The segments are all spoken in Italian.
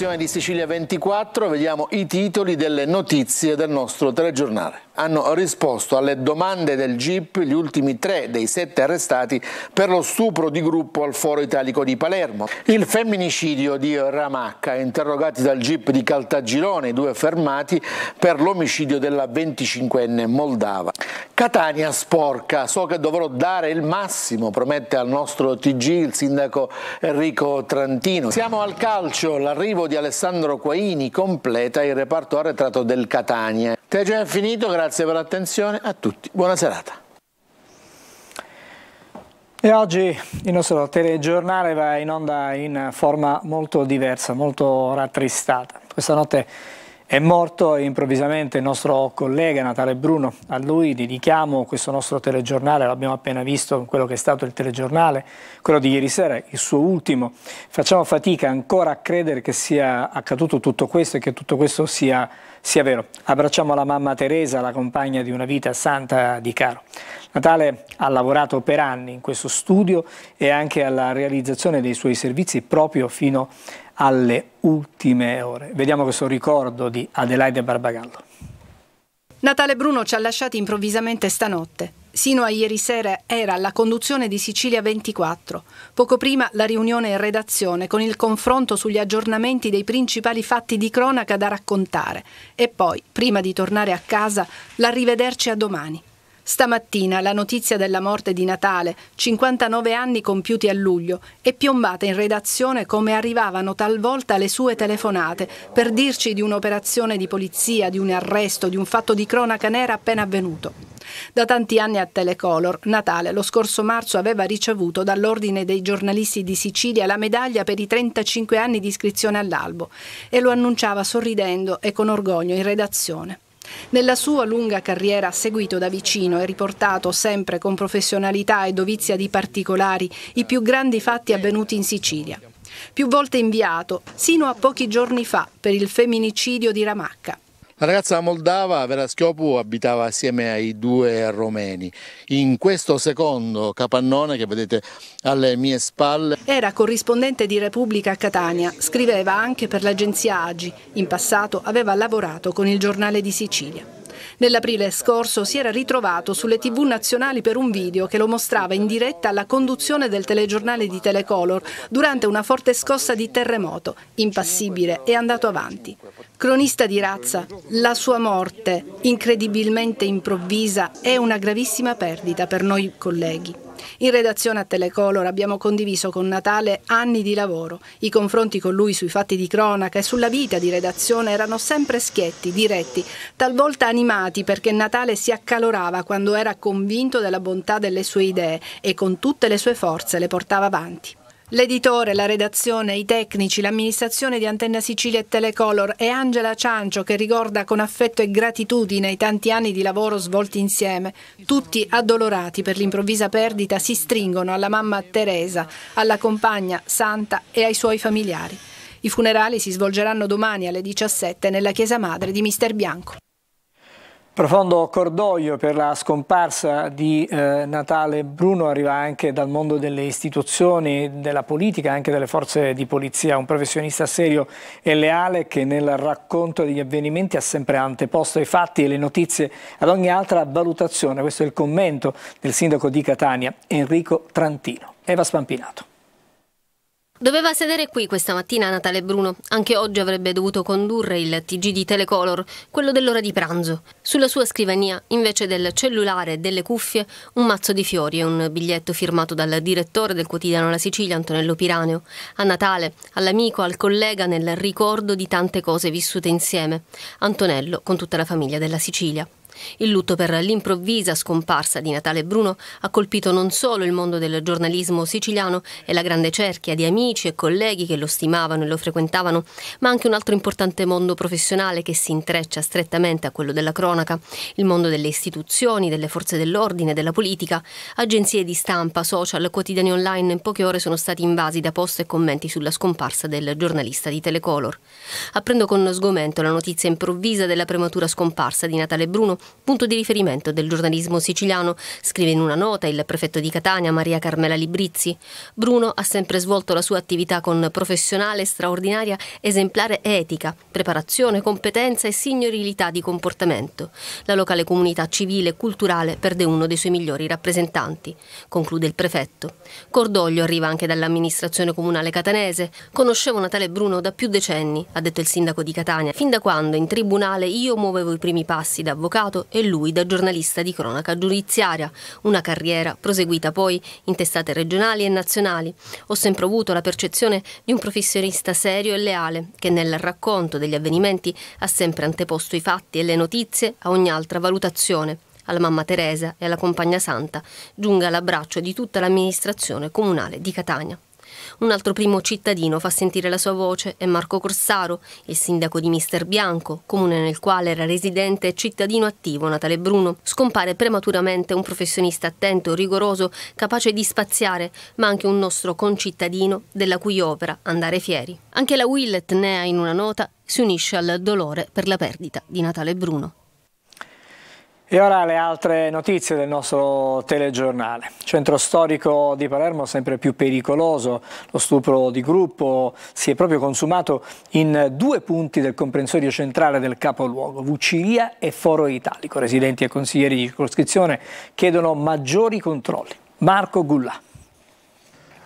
edizione di Sicilia 24 vediamo i titoli delle notizie del nostro telegiornale hanno risposto alle domande del GIP gli ultimi tre dei sette arrestati per lo stupro di gruppo al Foro Italico di Palermo. Il femminicidio di Ramacca, interrogati dal GIP di Caltagirone, i due fermati per l'omicidio della 25enne Moldava. Catania sporca, so che dovrò dare il massimo, promette al nostro TG il sindaco Enrico Trantino. Siamo al calcio, l'arrivo di Alessandro Quaini completa il reparto arretrato del Catania. Teggio è finito, grazie per l'attenzione, a tutti, buona serata. E oggi il nostro telegiornale va in onda in forma molto diversa, molto rattristata. Questa notte è morto improvvisamente il nostro collega Natale Bruno, a lui dedichiamo questo nostro telegiornale, l'abbiamo appena visto, quello che è stato il telegiornale, quello di ieri sera, il suo ultimo. Facciamo fatica ancora a credere che sia accaduto tutto questo e che tutto questo sia sia vero, abbracciamo la mamma Teresa, la compagna di una vita santa di Caro. Natale ha lavorato per anni in questo studio e anche alla realizzazione dei suoi servizi proprio fino alle ultime ore. Vediamo questo ricordo di Adelaide Barbagallo. Natale Bruno ci ha lasciati improvvisamente stanotte. Sino a ieri sera era alla conduzione di Sicilia 24, poco prima la riunione in redazione con il confronto sugli aggiornamenti dei principali fatti di cronaca da raccontare e poi, prima di tornare a casa, l'arrivederci a domani. Stamattina la notizia della morte di Natale, 59 anni compiuti a luglio, è piombata in redazione come arrivavano talvolta le sue telefonate per dirci di un'operazione di polizia, di un arresto, di un fatto di cronaca nera appena avvenuto da tanti anni a Telecolor. Natale lo scorso marzo aveva ricevuto dall'Ordine dei giornalisti di Sicilia la medaglia per i 35 anni di iscrizione all'albo e lo annunciava sorridendo e con orgoglio in redazione. Nella sua lunga carriera seguito da vicino e riportato sempre con professionalità e dovizia di particolari i più grandi fatti avvenuti in Sicilia. Più volte inviato, sino a pochi giorni fa, per il femminicidio di Ramacca, la ragazza moldava Veraschiopu, abitava assieme ai due romeni in questo secondo capannone che vedete alle mie spalle. Era corrispondente di Repubblica a Catania, scriveva anche per l'agenzia Agi, in passato aveva lavorato con il giornale di Sicilia. Nell'aprile scorso si era ritrovato sulle tv nazionali per un video che lo mostrava in diretta alla conduzione del telegiornale di Telecolor durante una forte scossa di terremoto. Impassibile è andato avanti. Cronista di razza, la sua morte, incredibilmente improvvisa, è una gravissima perdita per noi colleghi. In redazione a Telecolor abbiamo condiviso con Natale anni di lavoro. I confronti con lui sui fatti di cronaca e sulla vita di redazione erano sempre schietti, diretti, talvolta animati perché Natale si accalorava quando era convinto della bontà delle sue idee e con tutte le sue forze le portava avanti. L'editore, la redazione, i tecnici, l'amministrazione di Antenna Sicilia e Telecolor e Angela Ciancio che ricorda con affetto e gratitudine i tanti anni di lavoro svolti insieme. Tutti addolorati per l'improvvisa perdita si stringono alla mamma Teresa, alla compagna Santa e ai suoi familiari. I funerali si svolgeranno domani alle 17 nella Chiesa Madre di Mister Bianco. Profondo cordoglio per la scomparsa di eh, Natale Bruno arriva anche dal mondo delle istituzioni, della politica, anche delle forze di polizia, un professionista serio e leale che nel racconto degli avvenimenti ha sempre anteposto i fatti e le notizie ad ogni altra valutazione. Questo è il commento del sindaco di Catania, Enrico Trantino. Eva Spampinato. Doveva sedere qui questa mattina Natale Bruno. Anche oggi avrebbe dovuto condurre il TG di Telecolor, quello dell'ora di pranzo. Sulla sua scrivania, invece del cellulare e delle cuffie, un mazzo di fiori e un biglietto firmato dal direttore del quotidiano La Sicilia, Antonello Piraneo. A Natale, all'amico, al collega, nel ricordo di tante cose vissute insieme. Antonello con tutta la famiglia della Sicilia. Il lutto per l'improvvisa scomparsa di Natale Bruno ha colpito non solo il mondo del giornalismo siciliano e la grande cerchia di amici e colleghi che lo stimavano e lo frequentavano, ma anche un altro importante mondo professionale che si intreccia strettamente a quello della cronaca, il mondo delle istituzioni, delle forze dell'ordine, della politica. Agenzie di stampa, social, quotidiani online in poche ore sono stati invasi da post e commenti sulla scomparsa del giornalista di Telecolor. Apprendo con sgomento la notizia improvvisa della prematura scomparsa di Natale Bruno punto di riferimento del giornalismo siciliano, scrive in una nota il prefetto di Catania Maria Carmela Librizzi. Bruno ha sempre svolto la sua attività con professionale, straordinaria, esemplare etica, preparazione, competenza e signorilità di comportamento. La locale comunità civile e culturale perde uno dei suoi migliori rappresentanti, conclude il prefetto. Cordoglio arriva anche dall'amministrazione comunale catanese. Conoscevo Natale Bruno da più decenni, ha detto il sindaco di Catania, fin da quando in tribunale io muovevo i primi passi da avvocato avvocato e lui da giornalista di cronaca giudiziaria, una carriera proseguita poi in testate regionali e nazionali. Ho sempre avuto la percezione di un professionista serio e leale che nel racconto degli avvenimenti ha sempre anteposto i fatti e le notizie a ogni altra valutazione alla mamma Teresa e alla compagna santa, giunga l'abbraccio di tutta l'amministrazione comunale di Catania. Un altro primo cittadino fa sentire la sua voce è Marco Corsaro, il sindaco di Mister Bianco, comune nel quale era residente e cittadino attivo Natale Bruno. Scompare prematuramente un professionista attento, rigoroso, capace di spaziare, ma anche un nostro concittadino della cui opera andare fieri. Anche la Willett Nea in una nota si unisce al dolore per la perdita di Natale Bruno. E ora le altre notizie del nostro telegiornale. Centro storico di Palermo sempre più pericoloso, lo stupro di gruppo si è proprio consumato in due punti del comprensorio centrale del capoluogo, Vuciria e Foro Italico. Residenti e consiglieri di circoscrizione chiedono maggiori controlli. Marco Gullà.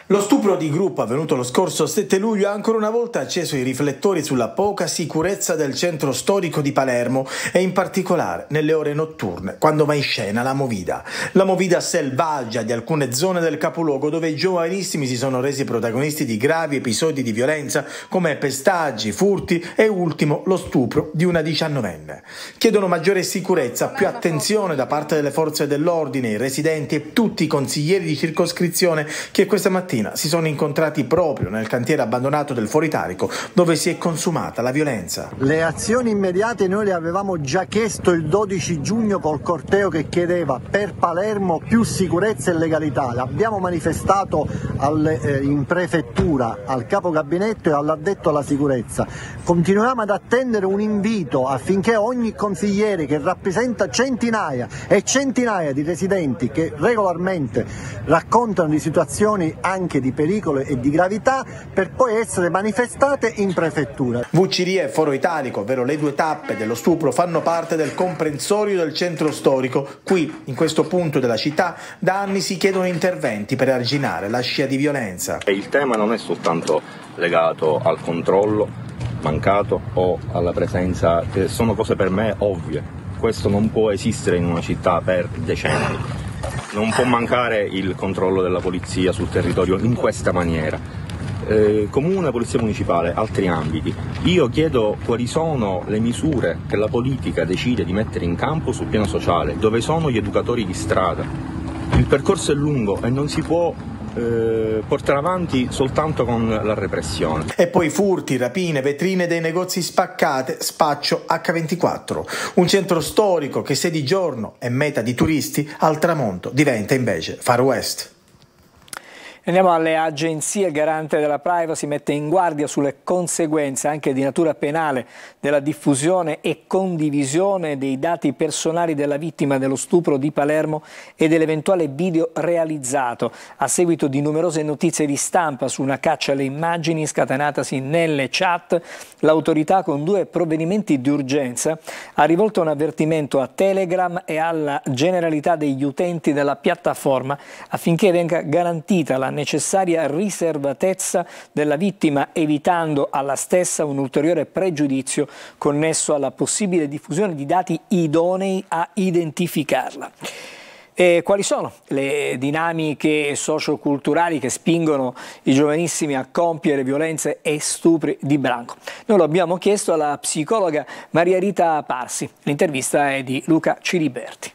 Lo stupro di gruppo avvenuto lo scorso 7 luglio ha ancora una volta acceso i riflettori sulla poca sicurezza del centro storico di Palermo e in particolare nelle ore notturne, quando va in scena la movida. La movida selvaggia di alcune zone del capoluogo dove i giovanissimi si sono resi protagonisti di gravi episodi di violenza come pestaggi, furti e ultimo lo stupro di una diciannovenne. Chiedono maggiore sicurezza, più attenzione da parte delle forze dell'ordine, i residenti e tutti i consiglieri di circoscrizione che questa mattina mattina si sono incontrati proprio nel cantiere abbandonato del Foritarico dove si è consumata la violenza. Le azioni immediate noi le avevamo già chiesto il 12 giugno col corteo che chiedeva per Palermo più sicurezza e legalità. L'abbiamo manifestato al, eh, in prefettura, al capo gabinetto e all'addetto alla sicurezza. Continuiamo ad attendere un invito affinché ogni consigliere che rappresenta centinaia e centinaia di residenti che regolarmente raccontano di situazioni anche anche di pericolo e di gravità per poi essere manifestate in prefettura. VCD e Foro Italico, ovvero le due tappe dello stupro, fanno parte del comprensorio del centro storico. Qui, in questo punto della città, da anni si chiedono interventi per arginare la scia di violenza. E il tema non è soltanto legato al controllo mancato o alla presenza, sono cose per me ovvie. Questo non può esistere in una città per decenni non può mancare il controllo della polizia sul territorio in questa maniera. Eh, comune, polizia municipale, altri ambiti. Io chiedo quali sono le misure che la politica decide di mettere in campo sul piano sociale, dove sono gli educatori di strada. Il percorso è lungo e non si può eh, portare avanti soltanto con la repressione. E poi furti, rapine, vetrine dei negozi spaccate, spaccio H24, un centro storico che se di giorno è meta di turisti, al tramonto diventa invece Far West. Andiamo alle agenzie, il garante della privacy mette in guardia sulle conseguenze anche di natura penale della diffusione e condivisione dei dati personali della vittima dello stupro di Palermo e dell'eventuale video realizzato a seguito di numerose notizie di stampa su una caccia alle immagini scatenatasi nelle chat. L'autorità con due provvedimenti di urgenza ha rivolto un avvertimento a Telegram e alla generalità degli utenti della piattaforma affinché venga garantita la necessaria riservatezza della vittima, evitando alla stessa un ulteriore pregiudizio connesso alla possibile diffusione di dati idonei a identificarla. E quali sono le dinamiche socioculturali che spingono i giovanissimi a compiere violenze e stupri di branco? Noi lo abbiamo chiesto alla psicologa Maria Rita Parsi. L'intervista è di Luca Ciriberti.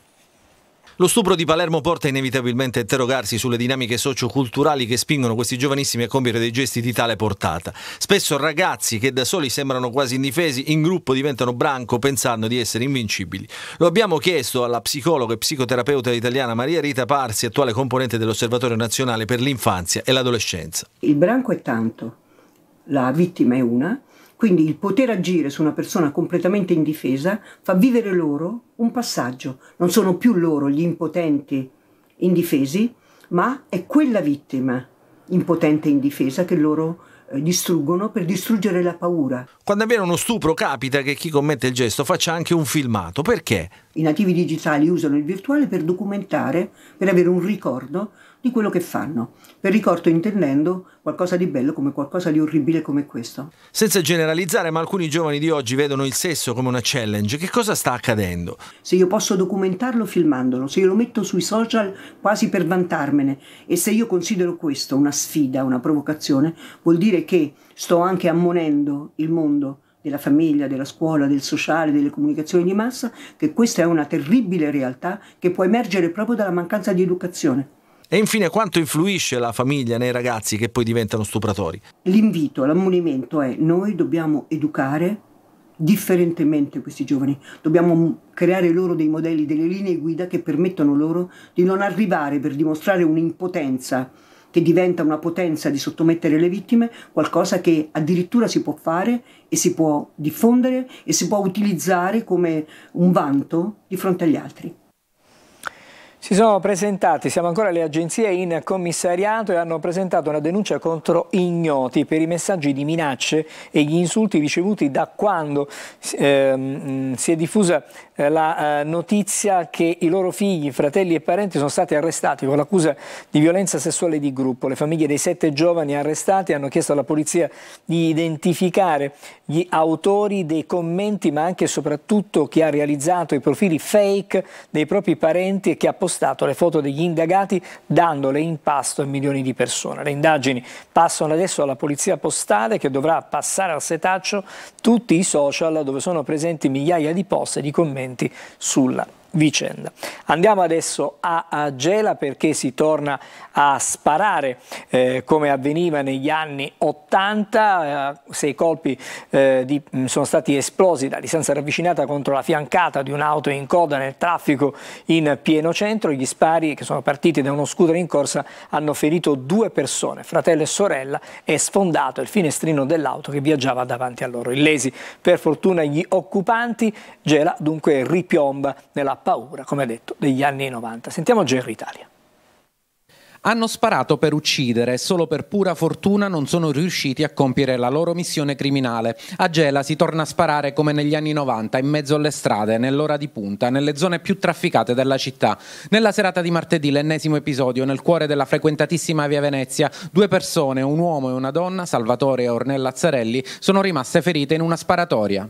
Lo stupro di Palermo porta inevitabilmente a interrogarsi sulle dinamiche socioculturali che spingono questi giovanissimi a compiere dei gesti di tale portata. Spesso ragazzi che da soli sembrano quasi indifesi, in gruppo diventano branco pensando di essere invincibili. Lo abbiamo chiesto alla psicologa e psicoterapeuta italiana Maria Rita Parsi, attuale componente dell'Osservatorio Nazionale per l'Infanzia e l'Adolescenza. Il branco è tanto, la vittima è una quindi il poter agire su una persona completamente indifesa fa vivere loro un passaggio. Non sono più loro gli impotenti indifesi, ma è quella vittima impotente e indifesa che loro eh, distruggono per distruggere la paura. Quando avviene uno stupro capita che chi commette il gesto faccia anche un filmato, perché? I nativi digitali usano il virtuale per documentare, per avere un ricordo di quello che fanno, per ricordo intendendo qualcosa di bello come qualcosa di orribile come questo. Senza generalizzare, ma alcuni giovani di oggi vedono il sesso come una challenge. Che cosa sta accadendo? Se io posso documentarlo filmandolo, se io lo metto sui social quasi per vantarmene e se io considero questo una sfida, una provocazione, vuol dire che sto anche ammonendo il mondo della famiglia, della scuola, del sociale, delle comunicazioni di massa, che questa è una terribile realtà che può emergere proprio dalla mancanza di educazione. E infine quanto influisce la famiglia nei ragazzi che poi diventano stupratori? L'invito, l'ammonimento è noi dobbiamo educare differentemente questi giovani, dobbiamo creare loro dei modelli, delle linee guida che permettano loro di non arrivare per dimostrare un'impotenza che diventa una potenza di sottomettere le vittime, qualcosa che addirittura si può fare e si può diffondere e si può utilizzare come un vanto di fronte agli altri. Si sono presentati, siamo ancora alle agenzie in commissariato e hanno presentato una denuncia contro ignoti per i messaggi di minacce e gli insulti ricevuti da quando ehm, si è diffusa eh, la eh, notizia che i loro figli, fratelli e parenti sono stati arrestati con l'accusa di violenza sessuale di gruppo. Le famiglie dei sette giovani arrestati hanno chiesto alla polizia di identificare gli autori dei commenti ma anche e soprattutto chi ha realizzato i profili fake dei propri parenti e che ha postato impostato le foto degli indagati dandole in pasto a milioni di persone. Le indagini passano adesso alla polizia postale che dovrà passare al setaccio tutti i social dove sono presenti migliaia di post e di commenti sulla vicenda. Andiamo adesso a, Gela perché si torna a sparare eh, come avveniva negli anni 80, eh, sei colpi eh, di, mm, sono stati esplosi da distanza ravvicinata contro la fiancata di un'auto in coda nel traffico in pieno centro, gli spari che sono partiti da uno scooter in corsa hanno ferito due persone, fratello e sorella, e sfondato il finestrino dell'auto che viaggiava davanti a loro. Illesi per fortuna gli occupanti, Gela dunque ripiomba nella paura, come ha detto, degli anni 90. Sentiamo Gerry Italia. Hanno sparato per uccidere e solo per pura fortuna non sono riusciti a compiere la loro missione criminale. A Gela si torna a sparare come negli anni 90, in mezzo alle strade, nell'ora di punta, nelle zone più trafficate della città. Nella serata di martedì, l'ennesimo episodio, nel cuore della frequentatissima via Venezia, due persone, un uomo e una donna, Salvatore e Ornella Azzarelli, sono rimaste ferite in una sparatoria.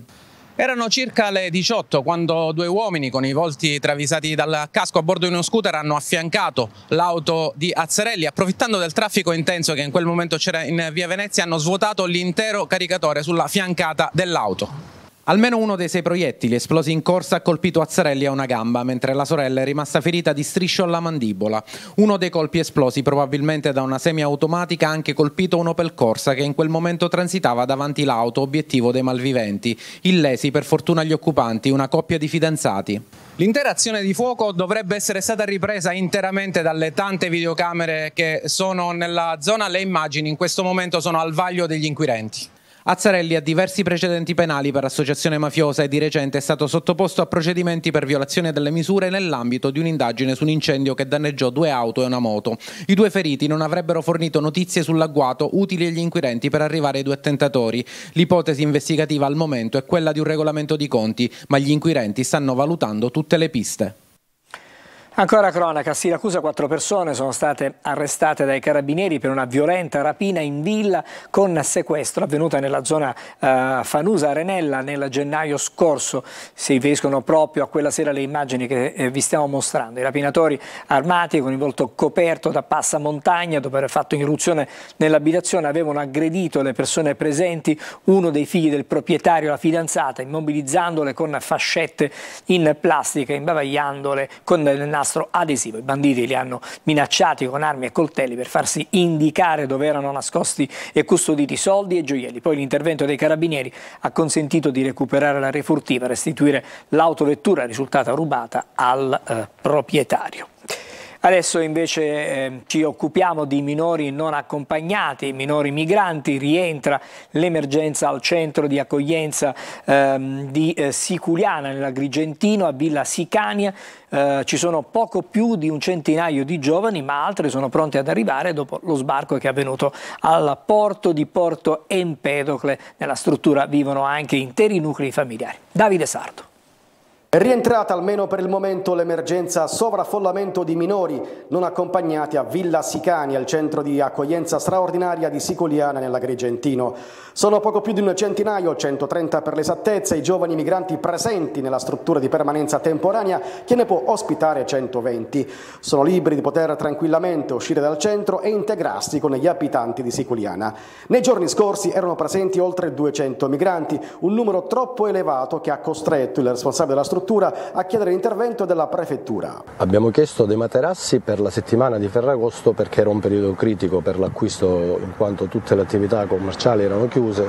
Erano circa le 18 quando due uomini con i volti travisati dal casco a bordo di uno scooter hanno affiancato l'auto di Azzarelli. Approfittando del traffico intenso che in quel momento c'era in via Venezia hanno svuotato l'intero caricatore sulla fiancata dell'auto. Almeno uno dei sei proiettili esplosi in corsa ha colpito Azzarelli a una gamba, mentre la sorella è rimasta ferita di striscio alla mandibola. Uno dei colpi esplosi probabilmente da una semiautomatica ha anche colpito un Opel Corsa che in quel momento transitava davanti l'auto obiettivo dei malviventi. Illesi per fortuna gli occupanti, una coppia di fidanzati. L'intera azione di fuoco dovrebbe essere stata ripresa interamente dalle tante videocamere che sono nella zona. Le immagini in questo momento sono al vaglio degli inquirenti. Azzarelli ha diversi precedenti penali per associazione mafiosa e di recente è stato sottoposto a procedimenti per violazione delle misure nell'ambito di un'indagine su un incendio che danneggiò due auto e una moto. I due feriti non avrebbero fornito notizie sull'agguato utili agli inquirenti per arrivare ai due attentatori. L'ipotesi investigativa al momento è quella di un regolamento di conti, ma gli inquirenti stanno valutando tutte le piste. Ancora cronaca, a Siracusa quattro persone sono state arrestate dai carabinieri per una violenta rapina in villa con sequestro avvenuta nella zona eh, fanusa arenella nel gennaio scorso. Si riferiscono proprio a quella sera le immagini che eh, vi stiamo mostrando. I rapinatori armati con il volto coperto da passamontagna dopo aver fatto irruzione nell'abitazione avevano aggredito le persone presenti, uno dei figli del proprietario, la fidanzata, immobilizzandole con fascette in plastica, imbavagliandole con il nastro nastro adesivo. I banditi li hanno minacciati con armi e coltelli per farsi indicare dove erano nascosti e custoditi soldi e gioielli. Poi l'intervento dei carabinieri ha consentito di recuperare la refurtiva e restituire l'autovettura risultata rubata al eh, proprietario. Adesso invece eh, ci occupiamo di minori non accompagnati, minori migranti, rientra l'emergenza al centro di accoglienza ehm, di eh, Siculiana nell'Agrigentino a Villa Sicania, eh, ci sono poco più di un centinaio di giovani ma altri sono pronti ad arrivare dopo lo sbarco che è avvenuto al porto di Porto Empedocle, nella struttura vivono anche interi nuclei familiari. Davide Sardo. È rientrata almeno per il momento l'emergenza sovraffollamento di minori non accompagnati a Villa Sicani, al centro di accoglienza straordinaria di Siculiana nell'Agrigentino. Sono poco più di un centinaio, 130 per l'esattezza, i giovani migranti presenti nella struttura di permanenza temporanea che ne può ospitare 120. Sono liberi di poter tranquillamente uscire dal centro e integrarsi con gli abitanti di Siculiana. Nei giorni scorsi erano presenti oltre 200 migranti, un numero troppo elevato che ha costretto il responsabile della struttura struttura a chiedere l'intervento della prefettura. Abbiamo chiesto dei materassi per la settimana di Ferragosto perché era un periodo critico per l'acquisto in quanto tutte le attività commerciali erano chiuse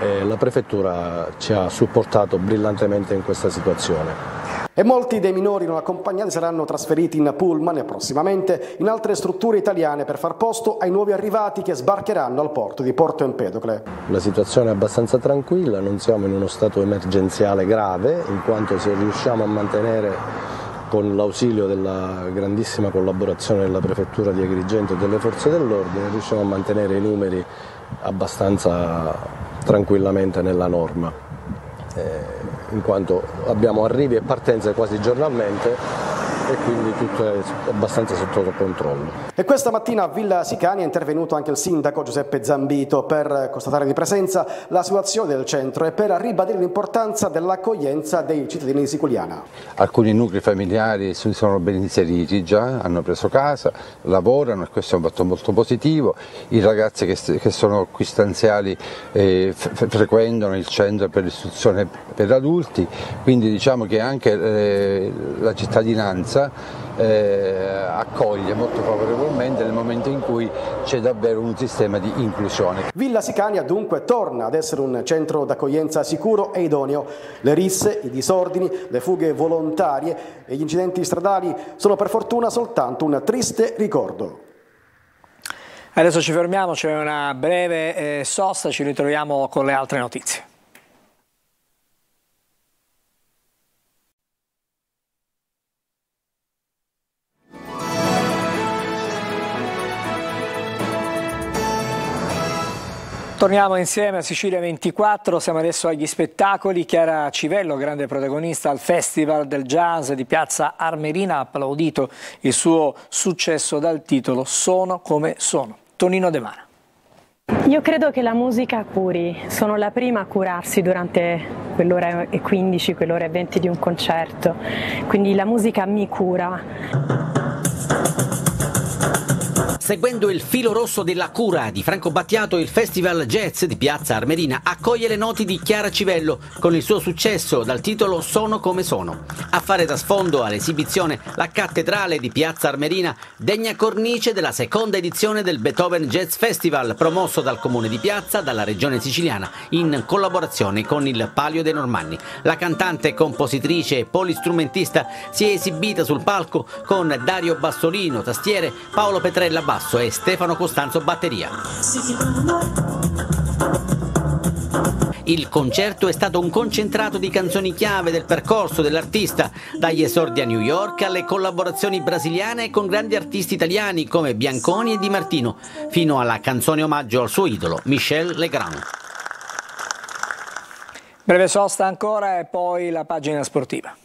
e la prefettura ci ha supportato brillantemente in questa situazione e molti dei minori non accompagnati saranno trasferiti in pullman e prossimamente in altre strutture italiane per far posto ai nuovi arrivati che sbarcheranno al porto di Porto Empedocle. La situazione è abbastanza tranquilla, non siamo in uno stato emergenziale grave, in quanto se riusciamo a mantenere con l'ausilio della grandissima collaborazione della Prefettura di Agrigento e delle forze dell'ordine riusciamo a mantenere i numeri abbastanza tranquillamente nella norma. Eh, in quanto abbiamo arrivi e partenze quasi giornalmente e quindi tutto è abbastanza sotto controllo. E questa mattina a Villa Sicani è intervenuto anche il sindaco Giuseppe Zambito per constatare di presenza la situazione del centro e per ribadire l'importanza dell'accoglienza dei cittadini di Siculiana. Alcuni nuclei familiari si sono ben inseriti già, hanno preso casa, lavorano e questo è un fatto molto positivo. I ragazzi che, che sono qui stanziali eh, frequentano il centro per l'istruzione per adulti, quindi diciamo che anche eh, la cittadinanza maggioranza eh, accoglie molto favorevolmente nel momento in cui c'è davvero un sistema di inclusione. Villa Sicania dunque torna ad essere un centro d'accoglienza sicuro e idoneo. Le risse, i disordini, le fughe volontarie e gli incidenti stradali sono per fortuna soltanto un triste ricordo. Adesso ci fermiamo, c'è una breve eh, sosta, ci ritroviamo con le altre notizie. Torniamo insieme a Sicilia 24, siamo adesso agli spettacoli. Chiara Civello, grande protagonista al Festival del Jazz di Piazza Armerina, ha applaudito il suo successo dal titolo Sono come sono. Tonino De Mara. Io credo che la musica curi, sono la prima a curarsi durante quell'ora e 15, quell'ora e 20 di un concerto, quindi la musica mi cura. Seguendo il filo rosso della cura di Franco Battiato, il Festival Jazz di Piazza Armerina accoglie le noti di Chiara Civello con il suo successo dal titolo Sono come sono. A fare da sfondo all'esibizione la cattedrale di Piazza Armerina, degna cornice della seconda edizione del Beethoven Jazz Festival, promosso dal Comune di Piazza, dalla Regione Siciliana, in collaborazione con il Palio dei Normanni. La cantante, compositrice e polistrumentista si è esibita sul palco con Dario Bassolino, tastiere, Paolo Petrella Bassolino basso e Stefano Costanzo batteria. Il concerto è stato un concentrato di canzoni chiave del percorso dell'artista, dagli esordi a New York alle collaborazioni brasiliane con grandi artisti italiani come Bianconi e Di Martino, fino alla canzone omaggio al suo idolo, Michel Legrand. Breve sosta ancora e poi la pagina sportiva.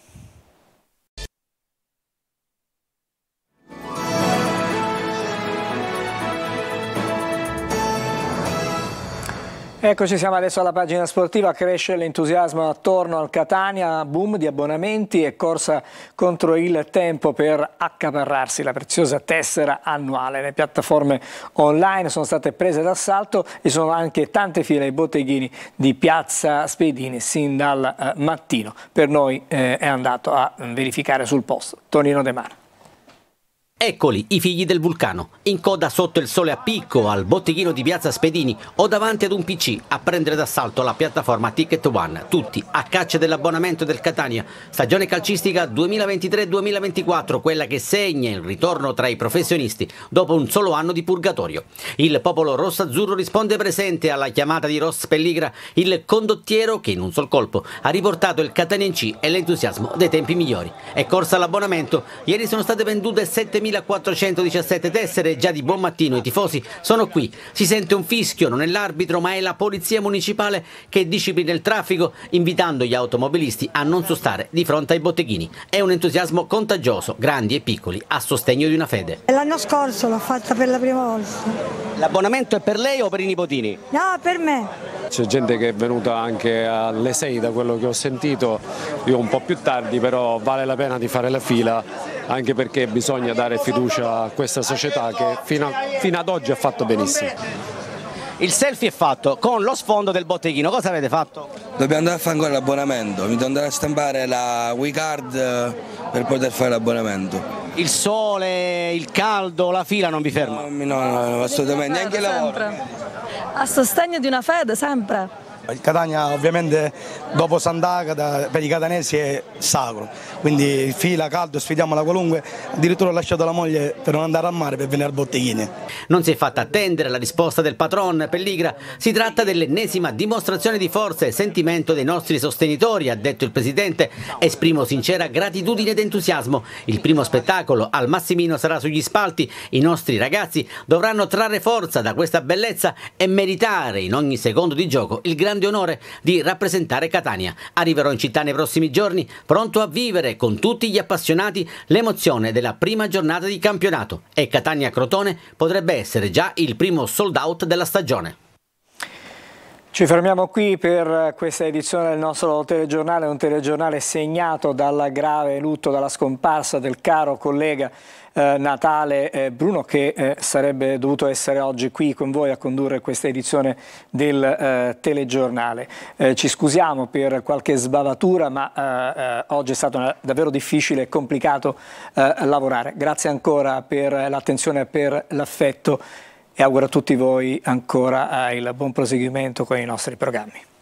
Eccoci siamo adesso alla pagina sportiva, cresce l'entusiasmo attorno al Catania, boom di abbonamenti e corsa contro il tempo per accaparrarsi la preziosa tessera annuale. Le piattaforme online sono state prese d'assalto e sono anche tante file ai botteghini di Piazza Spedini sin dal eh, mattino. Per noi eh, è andato a verificare sul posto Tonino De Mara. Eccoli, i figli del vulcano, in coda sotto il sole a picco al botteghino di Piazza Spedini o davanti ad un PC a prendere d'assalto la piattaforma Ticket One, tutti a caccia dell'abbonamento del Catania. Stagione calcistica 2023-2024, quella che segna il ritorno tra i professionisti dopo un solo anno di purgatorio. Il popolo rossazzurro risponde presente alla chiamata di Ross Pelligra, il condottiero che in un sol colpo ha riportato il Catania in C e l'entusiasmo dei tempi migliori. È corsa all'abbonamento, ieri sono state vendute 7.000 2417 tessere già di buon mattino i tifosi sono qui. Si sente un fischio, non è l'arbitro ma è la polizia municipale che disciplina il traffico invitando gli automobilisti a non sostare di fronte ai botteghini. È un entusiasmo contagioso, grandi e piccoli, a sostegno di una fede. L'anno scorso l'ho fatta per la prima volta. L'abbonamento è per lei o per i nipotini? No, per me. C'è gente che è venuta anche alle 6 da quello che ho sentito, io un po' più tardi, però vale la pena di fare la fila anche perché bisogna dare fiducia a questa società che fino, a, fino ad oggi ha fatto benissimo. Il selfie è fatto con lo sfondo del botteghino, cosa avete fatto? Dobbiamo andare a fare ancora l'abbonamento, mi devo andare a stampare la WeCard eh, per poter fare l'abbonamento. Il sole, il caldo, la fila non vi ferma? No, no, no assolutamente, neanche il A sostegno di una fede, sempre. Il Catania ovviamente dopo Sant'Agata per i catanesi è sacro, quindi fila, caldo, sfidiamola qualunque, addirittura ho lasciato la moglie per non andare al mare per venire al botteghine. Non si è fatta attendere la risposta del patron Pelligra, si tratta dell'ennesima dimostrazione di forza e sentimento dei nostri sostenitori, ha detto il Presidente, esprimo sincera gratitudine ed entusiasmo, il primo spettacolo al Massimino sarà sugli spalti, i nostri ragazzi dovranno trarre forza da questa bellezza e meritare in ogni secondo di gioco il grande grande onore di rappresentare Catania. Arriverò in città nei prossimi giorni pronto a vivere con tutti gli appassionati l'emozione della prima giornata di campionato e Catania Crotone potrebbe essere già il primo sold out della stagione. Ci fermiamo qui per questa edizione del nostro telegiornale, un telegiornale segnato dal grave lutto, dalla scomparsa del caro collega eh, Natale eh, Bruno che eh, sarebbe dovuto essere oggi qui con voi a condurre questa edizione del eh, telegiornale. Eh, ci scusiamo per qualche sbavatura ma eh, oggi è stato una, davvero difficile e complicato lavorare. Grazie ancora per l'attenzione e per l'affetto e auguro a tutti voi ancora eh, il buon proseguimento con i nostri programmi.